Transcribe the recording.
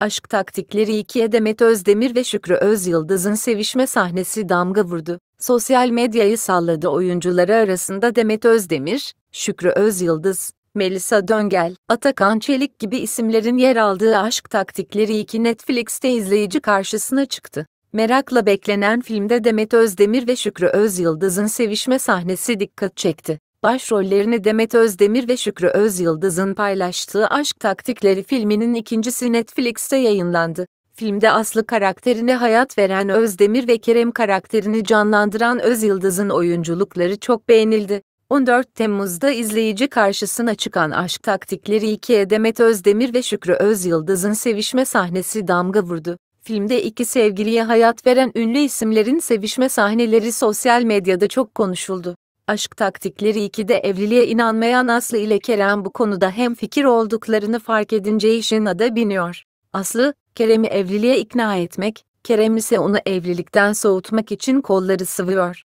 Aşk Taktikleri 2'ye Demet Özdemir ve Şükrü Özyıldız'ın sevişme sahnesi damga vurdu. Sosyal medyayı salladı oyuncuları arasında Demet Özdemir, Şükrü Özyıldız, Melisa Döngel, Atakan Çelik gibi isimlerin yer aldığı Aşk Taktikleri 2 Netflix'te izleyici karşısına çıktı. Merakla beklenen filmde Demet Özdemir ve Şükrü Özyıldız'ın sevişme sahnesi dikkat çekti. Başrollerini Demet Özdemir ve Şükrü Özyıldız'ın paylaştığı Aşk Taktikleri filminin ikincisi Netflix'te yayınlandı. Filmde Aslı karakterine hayat veren Özdemir ve Kerem karakterini canlandıran Özyıldız'ın oyunculukları çok beğenildi. 14 Temmuz'da izleyici karşısına çıkan Aşk Taktikleri 2'ye Demet Özdemir ve Şükrü Özyıldız'ın sevişme sahnesi damga vurdu. Filmde iki sevgiliye hayat veren ünlü isimlerin sevişme sahneleri sosyal medyada çok konuşuldu. Aşk Taktikleri 2'de evliliğe inanmayan Aslı ile Kerem bu konuda hem fikir olduklarını fark edince işin ada biniyor. Aslı, Kerem'i evliliğe ikna etmek, Kerem ise onu evlilikten soğutmak için kolları sıvıyor.